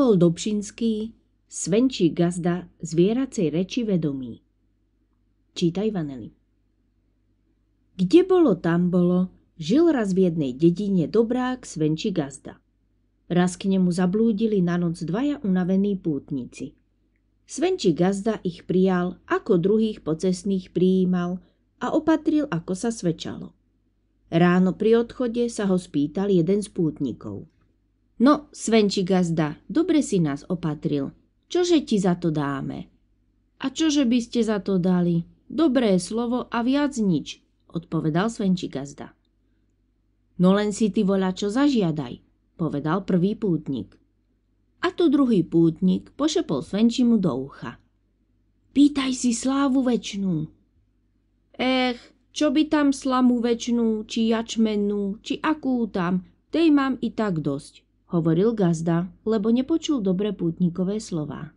Pavol Dobšinský, svenčí gazda zvieracej reči vedomí. Čítaj Vanely. Kde bolo, tam bolo, žil raz v jednej dedine dobrák svenčí gazda. Raz k nemu zablúdili na noc dvaja unavení pútnici. Svenčí gazda ich prijal, ako druhých pocestných prijímal a opatril, ako sa svečalo. Ráno pri odchode sa ho spýtal jeden z pútnikov – No, Svenči gazda, dobre si nás opatril. Čože ti za to dáme? A čože by ste za to dali? Dobré slovo a viac nič, odpovedal Svenči gazda. No len si ty voľa čo zažiadaj, povedal prvý pútnik. A tu druhý pútnik pošepol Svenčimu do ucha. Pýtaj si slávu večnú. Ech, čo by tam slamu večnú, či jačmennú, či akú tam, tej mám i tak dosť, hovoril gazda, lebo nepočul dobre pútnikové slova.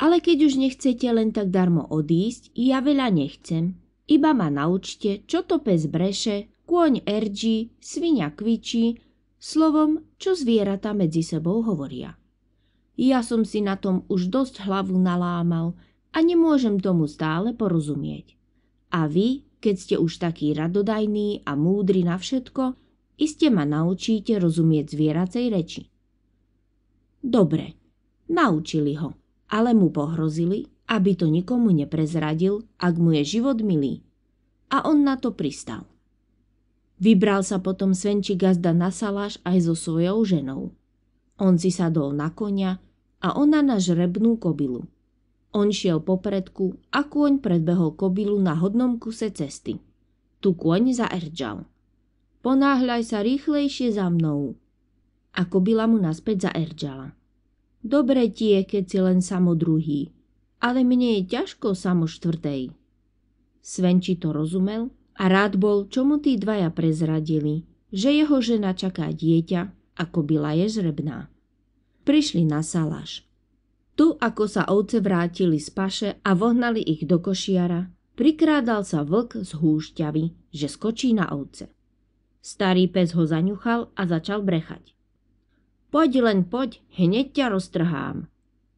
Ale keď už nechcete len tak darmo odísť, ja veľa nechcem. Iba ma naučte, čo to pes breše, kôň erdží, svinia kvičí, slovom, čo zvieratá medzi sebou hovoria. Ja som si na tom už dosť hlavu nalámal a nemôžem tomu stále porozumieť. A vy, keď ste už taký radodajný a múdry na všetko, iste ma naučíte rozumieť zvieracej reči. Dobre, naučili ho, ale mu pohrozili, aby to nikomu neprezradil, ak mu je život milý. A on na to pristal. Vybral sa potom Svenči gazda na saláš aj so svojou ženou. On si sadol na konia a ona na žrebnú kobilu. On šiel popredku a kôň predbehol kobilu na hodnom kuse cesty. Tu kôň zaerčal. Ponáhľaj sa rýchlejšie za mnou. A kobila mu naspäť zaerdžala. Dobre ti je, keď si len samo druhý, ale mne je ťažko samo štvrtej. Svenči to rozumel a rád bol, čo mu tí dvaja prezradili, že jeho žena čaká dieťa ako byla je žrebná. Prišli na salaš. Tu, ako sa ovce vrátili z paše a vohnali ich do košiara, prikrádal sa vlk z húšťavy, že skočí na ovce. Starý pes ho zaňuchal a začal brechať. Poď len poď, hneď ťa roztrhám.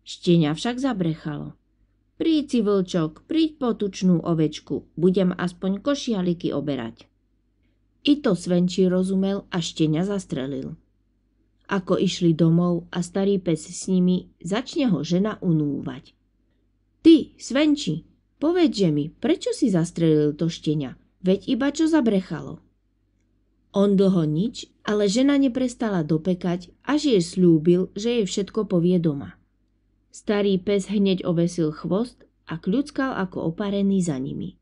Štenia však zabrechalo. Príď si, vlčok, príď po tučnú ovečku, budem aspoň košialiky oberať. I to Svenči rozumel a štenia zastrelil. Ako išli domov a starý pes s nimi, začne ho žena unúvať. Ty, Svenči, povedže mi, prečo si zastrelil to štenia, veď iba čo zabrechalo. On dlho nič, ale žena neprestala dopekať, až jej slúbil, že jej všetko povie doma. Starý pes hneď ovesil chvost a kľuckal ako oparený za nimi.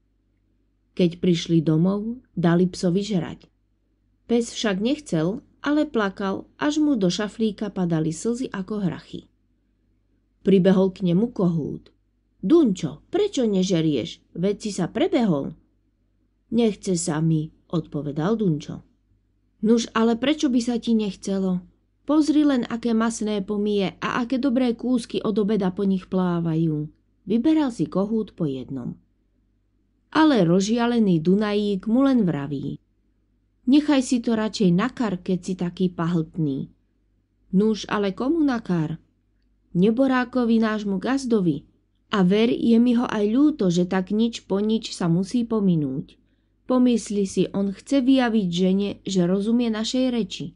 Keď prišli domov, dali psovi žrať. Pes však nechcel, ale plakal, až mu do šaflíka padali slzy ako hrachy. Pribehol k nemu kohút. Dunčo, prečo nežerieš? Veď si sa prebehol. Nechce sa mi, odpovedal Dunčo. Nuž, ale prečo by sa ti nechcelo? Pozri len, aké masné pomie a aké dobré kúsky od obeda po nich plávajú. Vyberal si kohút po jednom. Ale rozžialený Dunajík mu len vraví. Nechaj si to radšej na kar, keď si taký pahltný. Nuž, ale komu na kar? Neborákovi nášmu gazdovi. A ver, je mi ho aj ľúto, že tak nič po nič sa musí pominúť. Pomyslí si, on chce vyjaviť žene, že rozumie našej reči.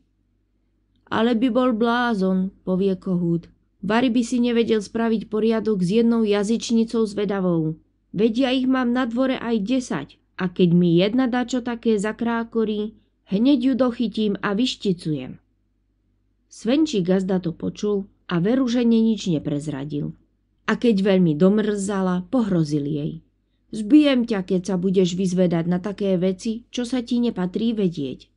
Ale by bol blázon, povie Kohút. Vary by si nevedel spraviť poriadok s jednou jazyčnicou zvedavou. Vedia ich mám na dvore aj desať a keď mi jedna dá čo také zakrákorí, hneď ju dochytím a vyšticujem. Svenčí gazda to počul a veru že nič neprezradil. A keď veľmi domrzala, pohrozil jej. Zbijem ťa, keď sa budeš vyzvedať na také veci, čo sa ti nepatrí vedieť.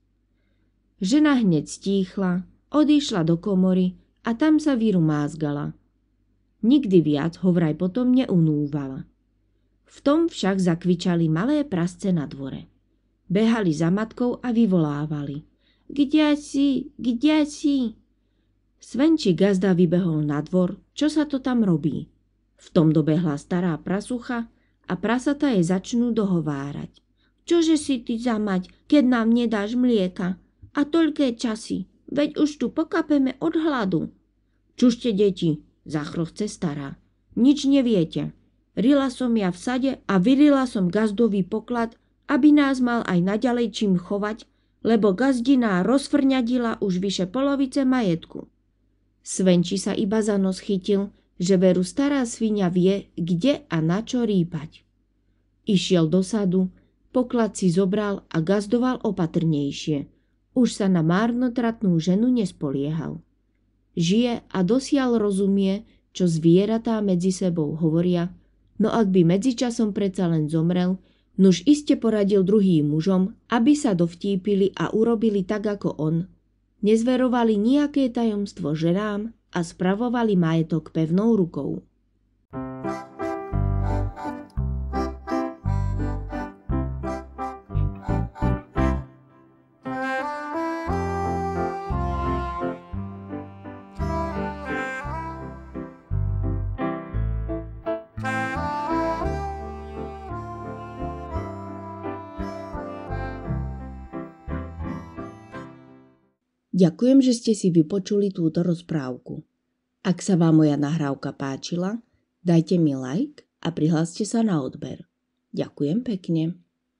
Žena hneď stíchla, odišla do komory a tam sa vyrumázgala. Nikdy viac ho vraj potom neunúvala. V tom však zakvičali malé prasce na dvore. Behali za matkou a vyvolávali. Kde si? Kde si? Svenči gazda vybehol na dvor, čo sa to tam robí. V tom dobehla stará prasucha a prasatá jej začnú dohovárať. Čože si ty zamať, keď nám nedáš mlieka? A toľké časy, veď už tu pokapeme od hladu. Čušte, deti, zachrochce stará. Nič neviete. Rila som ja v sade a vyrila som gazdový poklad, aby nás mal aj naďalej čím chovať, lebo gazdina rozfrňadila už vyše polovice majetku. Svenči sa iba za nos chytil, že veru stará svinia vie, kde a na čo rýpať. Išiel do sadu, poklad si zobral a gazdoval opatrnejšie. Už sa na márnotratnú ženu nespoliehal. Žije a dosial rozumie, čo zvieratá medzi sebou hovoria, no ak by medzičasom predsa len zomrel, Nuž iste poradil druhým mužom, aby sa dovtípili a urobili tak ako on. Nezverovali nejaké tajomstvo ženám a spravovali majetok pevnou rukou. Ďakujem, že ste si vypočuli túto rozprávku. Ak sa vám moja nahrávka páčila, dajte mi like a prihláste sa na odber. Ďakujem pekne.